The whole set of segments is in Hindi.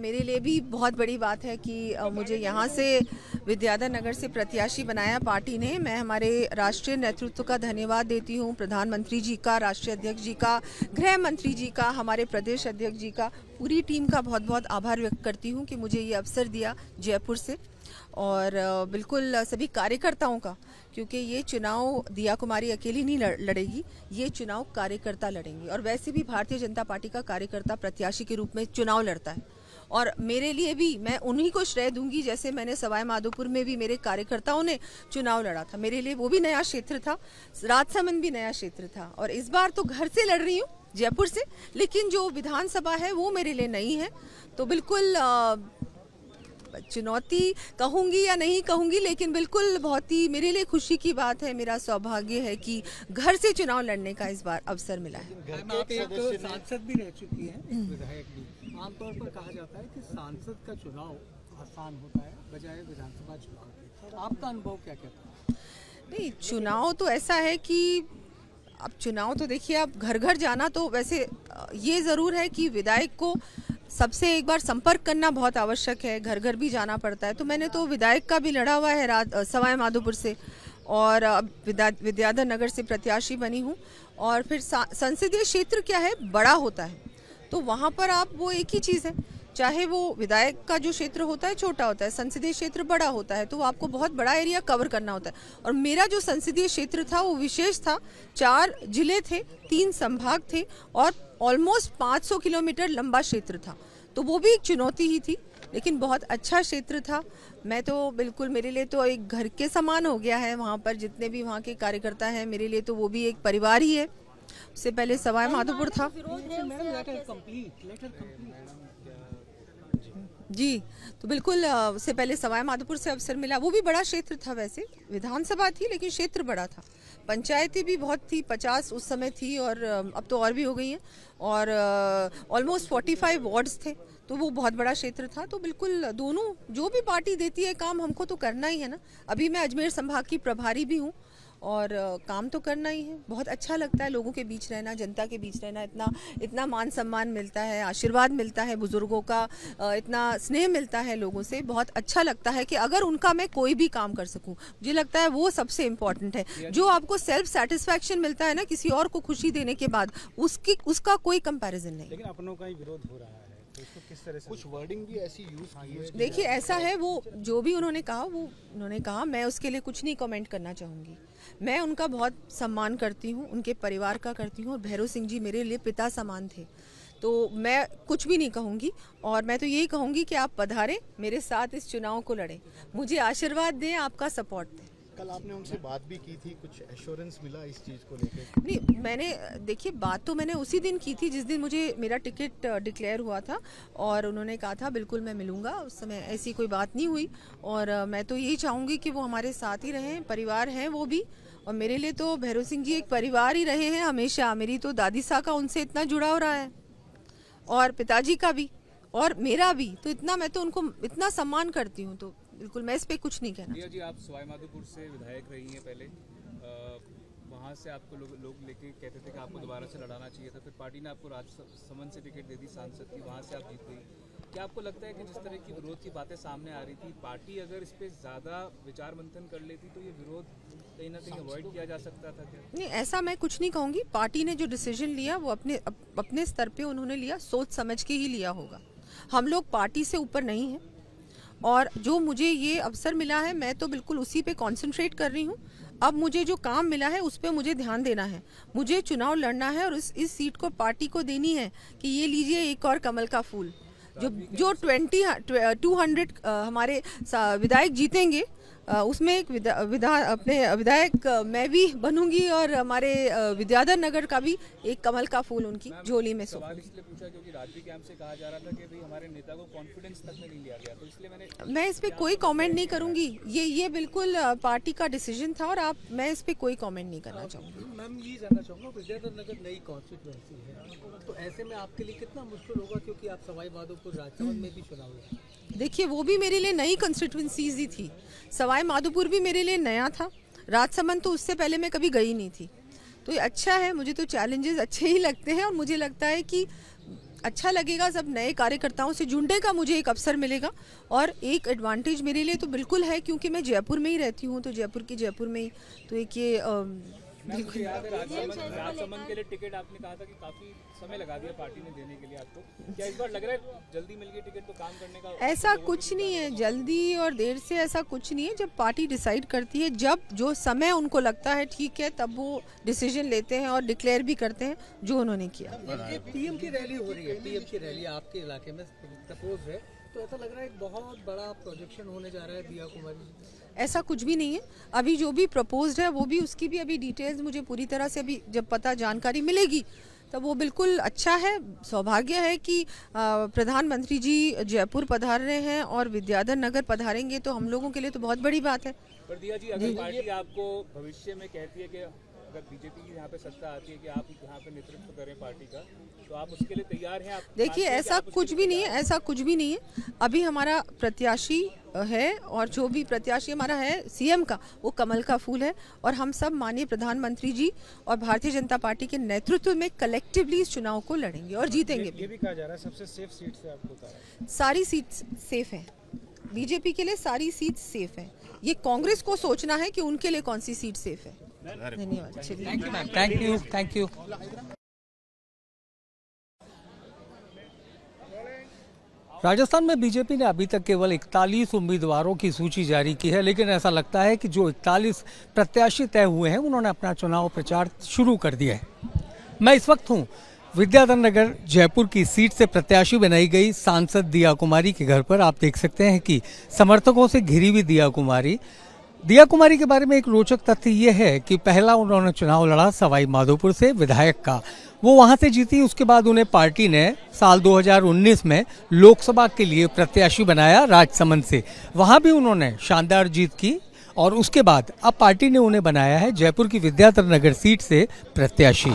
मेरे लिए भी बहुत बड़ी बात है कि मुझे यहाँ से विद्याधर नगर से प्रत्याशी बनाया पार्टी ने मैं हमारे राष्ट्रीय नेतृत्व का धन्यवाद देती हूँ प्रधानमंत्री जी का राष्ट्रीय अध्यक्ष जी का गृह मंत्री जी का हमारे प्रदेश अध्यक्ष जी का पूरी टीम का बहुत बहुत आभार व्यक्त करती हूँ कि मुझे ये अवसर दिया जयपुर से और बिल्कुल सभी कार्यकर्ताओं का क्योंकि ये चुनाव दिया कुमारी अकेली नहीं लड़ेगी ये चुनाव कार्यकर्ता लड़ेंगी और वैसे भी भारतीय जनता पार्टी का कार्यकर्ता प्रत्याशी के रूप में चुनाव लड़ता है और मेरे लिए भी मैं उन्हीं को श्रेय दूंगी जैसे मैंने सवाई माधोपुर में भी मेरे कार्यकर्ताओं ने चुनाव लड़ा था मेरे लिए वो भी नया क्षेत्र था राजसमंद भी नया क्षेत्र था और इस बार तो घर से लड़ रही हूँ जयपुर से लेकिन जो विधानसभा है वो मेरे लिए नई है तो बिल्कुल चुनौती कहूंगी या नहीं कहूँगी लेकिन बिल्कुल बहुत ही मेरे लिए खुशी की बात है मेरा सौभाग्य है कि घर से चुनाव लड़ने का इस बार अवसर मिला है सांसद भी रह चुकी है हम्म। विधायक भी आमतौर पर कहा जाता है कि सांसद का चुनाव आसान होता है बजाय विधानसभा चुनाव के तो आपका अनुभव क्या कहता है नहीं चुनाव तो ऐसा है कि अब चुनाव तो देखिए आप घर घर जाना तो वैसे ये ज़रूर है कि विधायक को सबसे एक बार संपर्क करना बहुत आवश्यक है घर घर भी जाना पड़ता है तो मैंने तो विधायक का भी लड़ा हुआ है रात सवाई माधोपुर से और अब विद्याधर नगर से प्रत्याशी बनी हूँ और फिर संसदीय क्षेत्र क्या है बड़ा होता है तो वहाँ पर आप वो एक ही चीज़ है चाहे वो विधायक का जो क्षेत्र होता है छोटा होता है संसदीय क्षेत्र बड़ा होता है तो आपको बहुत बड़ा एरिया कवर करना होता है और मेरा जो संसदीय क्षेत्र था वो विशेष था चार जिले थे तीन संभाग थे और ऑलमोस्ट 500 किलोमीटर लंबा क्षेत्र था तो वो भी एक चुनौती ही थी लेकिन बहुत अच्छा क्षेत्र था मैं तो बिल्कुल मेरे लिए तो एक घर के समान हो गया है वहाँ पर जितने भी वहाँ के कार्यकर्ता हैं मेरे लिए तो वो भी एक परिवार ही है उससे पहले सवाई माधोपुर था जी तो बिल्कुल उससे पहले सवाई माधोपुर से अवसर मिला वो भी बड़ा क्षेत्र था वैसे विधानसभा थी लेकिन क्षेत्र बड़ा था पंचायतें भी बहुत थी पचास उस समय थी और अब तो और भी हो गई हैं और ऑलमोस्ट फोर्टी फाइव वार्ड्स थे तो वो बहुत बड़ा क्षेत्र था तो बिल्कुल दोनों जो भी पार्टी देती है काम हमको तो करना ही है ना अभी मैं अजमेर संभाग की प्रभारी भी हूँ और काम तो करना ही है बहुत अच्छा लगता है लोगों के बीच रहना जनता के बीच रहना इतना इतना मान सम्मान मिलता है आशीर्वाद मिलता है बुज़ुर्गों का इतना स्नेह मिलता है लोगों से बहुत अच्छा लगता है कि अगर उनका मैं कोई भी काम कर सकूं मुझे लगता है वो सबसे इम्पॉर्टेंट है जो आपको सेल्फ सेटिस्फैक्शन मिलता है ना किसी और को खुशी देने के बाद उसकी उसका कोई कंपेरिजन नहीं लेकिन अपनों का ही विरोध हो रहा है किस तरह से कुछ वर्डिंग भी ऐसी यूज हाँ, की देखिए ऐसा है वो जो भी उन्होंने कहा वो उन्होंने कहा मैं उसके लिए कुछ नहीं कमेंट करना चाहूँगी मैं उनका बहुत सम्मान करती हूँ उनके परिवार का करती हूँ और भैरव सिंह जी मेरे लिए पिता समान थे तो मैं कुछ भी नहीं कहूँगी और मैं तो यही कहूँगी कि आप पधारें मेरे साथ इस चुनाव को लड़ें मुझे आशीर्वाद दें आपका सपोर्ट दें कल आपने उनसे बात भी की थी कुछ एश्योरेंस मिला इस चीज़ को लेकर नहीं मैंने देखिए बात तो मैंने उसी दिन की थी जिस दिन मुझे मेरा टिकट डिक्लेयर हुआ था और उन्होंने कहा था बिल्कुल मैं मिलूंगा उस समय ऐसी कोई बात नहीं हुई और मैं तो यही चाहूँगी कि वो हमारे साथ ही रहें परिवार हैं वो भी और मेरे लिए तो भैरव सिंह जी एक परिवार ही रहे हैं हमेशा मेरी तो दादी साह का उनसे इतना जुड़ा हो रहा है और पिताजी का भी और मेरा भी तो इतना मैं तो उनको इतना सम्मान करती हूँ तो बिल्कुल मैं इस पर कुछ नहीं कहना जी, आप सवाई माधोपुर से विधायक रही हैं पहले वहाँ से आपको लोग लो लेके कहते थे कि आपको दोबारा से लड़ाना चाहिए था फिर पार्टी ने आपको राज समन से टिकट दे दी सांसद की वहाँ से आप जीत गई क्या आपको लगता है कि जिस तरह की विरोध की बातें सामने आ रही थी पार्टी अगर इस पर ज़्यादा विचार मंथन कर लेती तो ये विरोध कहीं ना कहीं अवॉइड किया जा सकता था क्या नहीं ऐसा मैं कुछ नहीं कहूँगी पार्टी ने जो डिसीजन लिया वो अपने अपने स्तर पर उन्होंने लिया सोच समझ के ही लिया होगा हम लोग पार्टी से ऊपर नहीं हैं और जो मुझे ये अवसर मिला है मैं तो बिल्कुल उसी पे कंसंट्रेट कर रही हूँ अब मुझे जो काम मिला है उस पर मुझे ध्यान देना है मुझे चुनाव लड़ना है और इस इस सीट को पार्टी को देनी है कि ये लीजिए एक और कमल का फूल जो जो ट्वेंटी टू हंड्रेड हमारे विधायक जीतेंगे uh, उसमें एक विधा, विधा अपने विधायक uh, मैं भी बनूंगी और हमारे uh, विद्याधर नगर का भी एक कमल का फूल उनकी झोली में सो तो मैं इस पर कोई कमेंट नहीं करूंगी ये ये बिल्कुल पार्टी का डिसीजन था और आप मैं इस पर कोई कॉमेंट नहीं करना चाहूँगी मैम ये जानना चाहूँगा विजयनगर नगर नई कॉन्स्टिट्यूंसी है तो ऐसे में आपके लिए कितना मुश्किल होगा क्योंकि आप सवाई माधोपुर राजसमंद में भी चुनाव लड़े देखिए वो भी मेरे लिए नई कॉन्स्टिट्यूंसीज ही थी सवाई माधोपुर भी मेरे लिए नया था राजसमंद तो उससे पहले मैं कभी गई नहीं थी तो ये अच्छा है मुझे तो चैलेंजेस अच्छे ही लगते हैं और मुझे लगता है कि अच्छा लगेगा सब नए कार्यकर्ताओं से जुड़ने का मुझे एक अवसर मिलेगा और एक एडवांटेज मेरे लिए तो बिल्कुल है क्योंकि मैं जयपुर में ही रहती हूँ तो जयपुर की जयपुर में ही तो एक ये तो के लिए टिकट आपने कहा था कि काफी समय लगा दिया पार्टी ने देने के लिए आपको क्या इस बार लग रहा है जल्दी मिल गई टिकट तो काम करने का ऐसा कुछ नहीं है जल्दी और देर से ऐसा कुछ नहीं है जब पार्टी डिसाइड करती है जब जो समय उनको लगता है ठीक है तब वो डिसीजन लेते हैं और डिक्लेयर भी करते हैं जो उन्होंने किया पीएम की रैली हो रही है पीएम की रैली आपके इलाके में सपोज है तो ऐसा लग रहा है बहुत बड़ा प्रोजेक्शन होने जा रहा है दिया कुमारी ऐसा कुछ भी नहीं है अभी जो भी प्रपोज्ड है वो भी उसकी भी अभी डिटेल्स मुझे पूरी तरह से अभी जब पता जानकारी मिलेगी तब तो वो बिल्कुल अच्छा है सौभाग्य है कि प्रधानमंत्री जी जयपुर पधार रहे हैं और विद्याधर नगर पधारेंगे तो हम लोगों के लिए तो बहुत बड़ी बात है पर दिया जी अगर पार्टी आपको भविष्य में कहती है कि अगर बीजेपी की यहाँ पे सत्ता आती है कि आप यहाँ पे नेतृत्व करें पार्टी का तो आप उसके लिए तैयार हैं आप देखिए ऐसा कुछ भी नहीं है ऐसा कुछ भी नहीं है अभी हमारा प्रत्याशी है और जो भी प्रत्याशी हमारा है सीएम का वो कमल का फूल है और हम सब माननीय प्रधानमंत्री जी और भारतीय जनता पार्टी के नेतृत्व में कलेक्टिवली इस चुनाव को लड़ेंगे और जीतेंगे ये भी कहा जा रहा है सबसे सेफ सीट से आपको सारी सीट सेफ है बीजेपी के लिए सारी सीट सेफ है ये कांग्रेस को सोचना है कि उनके लिए कौन सी सीट सेफ है धन्यवाद thank you thank you Rajasthan में बीजेपी ने अभी तक केवल 41 उम्मीदवारों की सूची जारी की है लेकिन ऐसा लगता है कि जो 41 प्रत्याशी तय हुए हैं उन्होंने अपना चुनाव प्रचार शुरू कर दिया है मैं इस वक्त हूँ विद्याधर नगर जयपुर की सीट से प्रत्याशी बनाई गई सांसद दिया कुमारी के घर पर आप देख सकते हैं कि समर्थकों से घिरी हुई दिया कुमारी दिया कुमारी के बारे में एक रोचक तथ्य यह है कि पहला उन्होंने चुनाव लड़ा सवाई माधोपुर से विधायक का वो वहां से जीती उसके बाद उन्हें पार्टी ने साल 2019 में लोकसभा के लिए प्रत्याशी बनाया राजसमंद से वहां भी उन्होंने शानदार जीत की और उसके बाद अब पार्टी ने उन्हें बनाया है जयपुर की विद्याधर नगर सीट से प्रत्याशी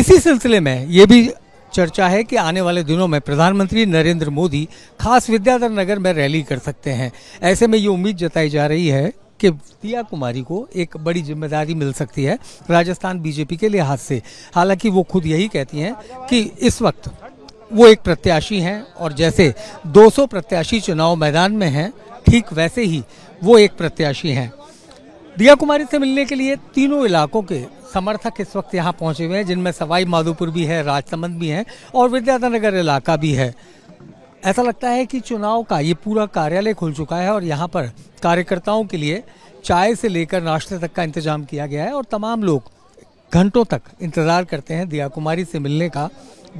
इसी सिलसिले में ये भी चर्चा है कि आने वाले दिनों में प्रधानमंत्री नरेंद्र मोदी खास विद्याधर नगर में रैली कर सकते हैं ऐसे में ये उम्मीद जताई जा रही है कि दिया कुमारी को एक बड़ी जिम्मेदारी मिल सकती है राजस्थान बीजेपी के लिहाज से हालांकि वो खुद यही कहती हैं कि इस वक्त वो एक प्रत्याशी हैं और जैसे 200 प्रत्याशी चुनाव मैदान में हैं ठीक वैसे ही वो एक प्रत्याशी हैं दिया कुमारी से मिलने के लिए तीनों इलाकों के समर्थक इस वक्त यहाँ पहुंचे हुए हैं जिनमें सवाई माधोपुर भी है राजसमंद भी है और विद्यानगर इलाका भी है ऐसा लगता है कि चुनाव का ये पूरा कार्यालय खुल चुका है और यहाँ पर कार्यकर्ताओं के लिए चाय से लेकर नाश्ते तक का इंतजाम किया गया है और तमाम लोग घंटों तक इंतज़ार करते हैं दिया कुमारी से मिलने का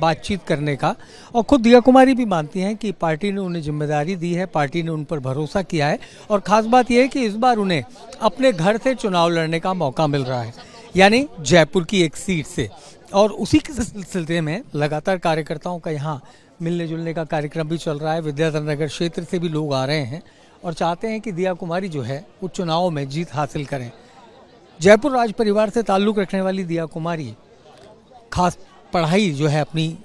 बातचीत करने का और खुद दिया कुमारी भी मानती हैं कि पार्टी ने उन्हें जिम्मेदारी दी है पार्टी ने उन पर भरोसा किया है और ख़ास बात यह है कि इस बार उन्हें अपने घर से चुनाव लड़ने का मौका मिल रहा है यानी जयपुर की एक सीट से और उसी के सिलसिले में लगातार कार्यकर्ताओं का यहाँ मिलने जुलने का कार्यक्रम भी चल रहा है विद्याधर नगर क्षेत्र से भी लोग आ रहे हैं और चाहते हैं कि दिया कुमारी जो है वो चुनाव में जीत हासिल करें जयपुर राज परिवार से ताल्लुक़ रखने वाली दिया कुमारी खास पढ़ाई जो है अपनी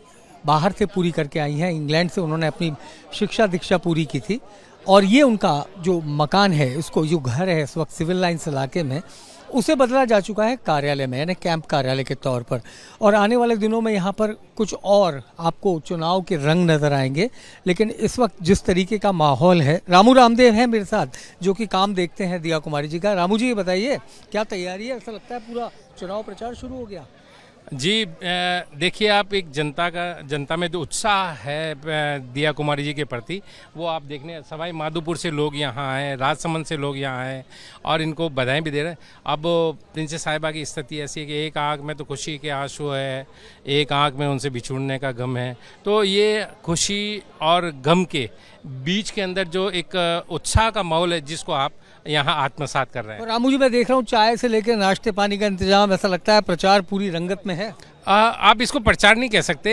बाहर से पूरी करके आई हैं इंग्लैंड से उन्होंने अपनी शिक्षा दीक्षा पूरी की थी और ये उनका जो मकान है उसको जो घर है इस वक्त सिविल लाइन्स इलाके में उसे बदला जा चुका है कार्यालय में यानी कैंप कार्यालय के तौर पर और आने वाले दिनों में यहाँ पर कुछ और आपको चुनाव के रंग नजर आएंगे लेकिन इस वक्त जिस तरीके का माहौल है रामू रामदेव हैं मेरे साथ जो कि काम देखते हैं दिया कुमारी जी का रामू जी बताइए क्या तैयारी है ऐसा लगता है पूरा चुनाव प्रचार शुरू हो गया जी देखिए आप एक जनता का जनता में जो उत्साह है दिया कुमारी जी के प्रति वो आप देखने सवाई माधोपुर से लोग यहाँ आए राजसमंद से लोग यहाँ आए और इनको बधाई भी दे रहे हैं अब प्रिंसेस साहिबा की स्थिति ऐसी है कि एक आँख में तो खुशी के आंसू है एक आँख में उनसे बिछुड़ने का गम है तो ये खुशी और गम के बीच के अंदर जो एक उत्साह का माहौल है जिसको आप यहाँ आत्मसात कर रहे हैं और रामू जी मैं देख रहा हूँ चाय से लेकर नाश्ते पानी का इंतजाम ऐसा लगता है प्रचार पूरी रंगत में है आप इसको प्रचार नहीं कह सकते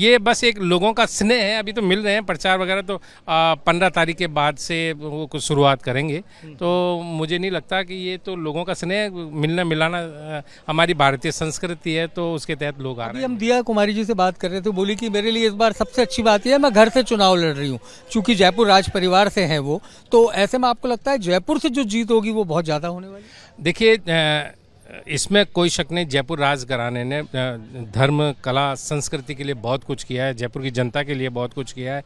ये बस एक लोगों का स्नेह है अभी तो मिल रहे हैं प्रचार वगैरह तो पंद्रह तारीख के बाद से वो कुछ शुरुआत करेंगे हम्म। तो मुझे नहीं लगता कि ये तो लोगों का स्नेह मिलना मिलाना हमारी भारतीय संस्कृति है तो उसके तहत लोग आ रहे हैं हम दिया कुमारी जी से बात कर रहे थे बोली कि मेरे लिए इस बार सबसे अच्छी बात यह है मैं घर से चुनाव लड़ रही हूँ चूँकि जयपुर राज परिवार से हैं वो तो ऐसे में आपको लगता है जयपुर से जो जीत होगी वो बहुत ज़्यादा होने वाली देखिए इसमें कोई शक नहीं जयपुर राज ने धर्म कला संस्कृति के लिए बहुत कुछ किया है जयपुर की जनता के लिए बहुत कुछ किया है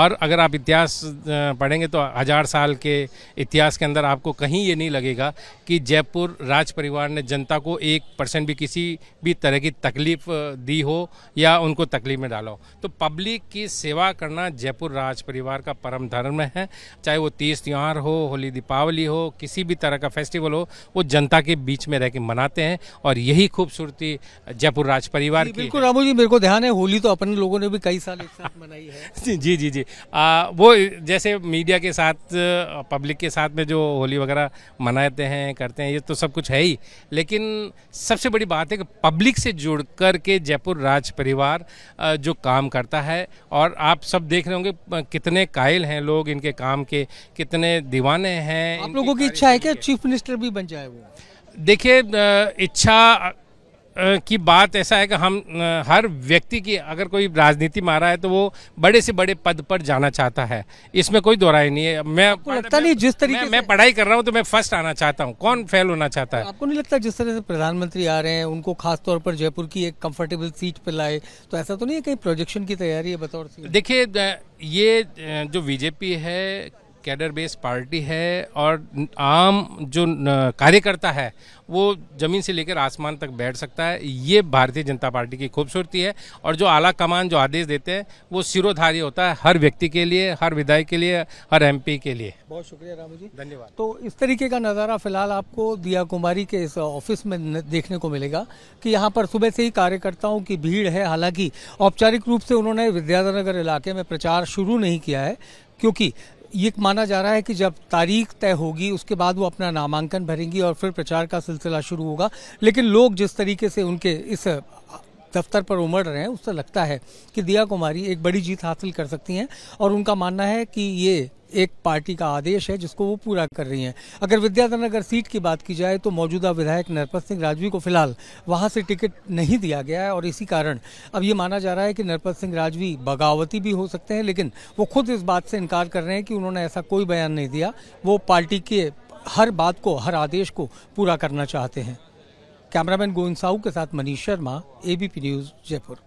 और अगर आप इतिहास पढ़ेंगे तो हज़ार साल के इतिहास के अंदर आपको कहीं ये नहीं लगेगा कि जयपुर राज परिवार ने जनता को एक परसेंट भी किसी भी तरह की तकलीफ दी हो या उनको तकलीफ में डाला हो तो पब्लिक की सेवा करना जयपुर राज परिवार का परम धर्म है चाहे वो तीज त्यौहार हो होली दीपावली हो किसी भी तरह का फेस्टिवल हो वो जनता के बीच में रह के मनाते हैं और यही खूबसूरती जयपुर राज परिवार की बिल्कुल रामू जी मेरे को ध्यान है होली तो अपने लोगों ने भी कई साल एक साथ मनाई है जी जी जी आ, वो जैसे मीडिया के साथ पब्लिक के साथ में जो होली वगैरह मनाते हैं करते हैं ये तो सब कुछ है ही लेकिन सबसे बड़ी बात है कि पब्लिक से जुड़ कर के जयपुर राज परिवार जो काम करता है और आप सब देख रहे होंगे कितने कायल हैं लोग इनके काम के कितने दीवाने हैं आप लोगों की इच्छा है कि चीफ मिनिस्टर भी बन जाए वो देखिए इच्छा की बात ऐसा है कि हम हर व्यक्ति की अगर कोई राजनीति में आ रहा है तो वो बड़े से बड़े पद पर जाना चाहता है इसमें कोई दोराई नहीं है मैं आपको लगता मैं, नहीं जिस तरीके मैं, मैं पढ़ाई कर रहा हूँ तो मैं फर्स्ट आना चाहता हूँ कौन फेल होना चाहता है आपको नहीं लगता जिस तरह से प्रधानमंत्री आ रहे हैं उनको खासतौर पर जयपुर की एक कम्फर्टेबल सीट पर लाए तो ऐसा तो नहीं है कहीं प्रोजेक्शन की तैयारी है बतौर देखिए ये जो बीजेपी है कैडर बेस्ड पार्टी है और आम जो कार्यकर्ता है वो ज़मीन से लेकर आसमान तक बैठ सकता है ये भारतीय जनता पार्टी की खूबसूरती है और जो आला कमान जो आदेश देते हैं वो सिरोधारी होता है हर व्यक्ति के लिए हर विधायक के लिए हर एमपी के लिए बहुत शुक्रिया रामू जी धन्यवाद तो इस तरीके का नज़ारा फिलहाल आपको दिया कुमारी के इस ऑफिस में देखने को मिलेगा कि यहाँ पर सुबह से ही कार्यकर्ताओं की भीड़ है हालांकि औपचारिक रूप से उन्होंने विद्याधर नगर इलाके में प्रचार शुरू नहीं किया है क्योंकि ये माना जा रहा है कि जब तारीख तय होगी उसके बाद वो अपना नामांकन भरेंगी और फिर प्रचार का सिलसिला शुरू होगा लेकिन लोग जिस तरीके से उनके इस दफ्तर पर उमड़ रहे हैं उससे लगता है कि दिया कुमारी एक बड़ी जीत हासिल कर सकती हैं और उनका मानना है कि ये एक पार्टी का आदेश है जिसको वो पूरा कर रही हैं अगर विद्याधर नगर सीट की बात की जाए तो मौजूदा विधायक नरपत सिंह राजवी को फिलहाल वहाँ से टिकट नहीं दिया गया है और इसी कारण अब ये माना जा रहा है कि नरपत सिंह राजवी बगावती भी हो सकते हैं लेकिन वो खुद इस बात से इनकार कर रहे हैं कि उन्होंने ऐसा कोई बयान नहीं दिया वो पार्टी के हर बात को हर आदेश को पूरा करना चाहते हैं कैमरामैन गोविंद साहू के साथ मनीष शर्मा एबीपी न्यूज जयपुर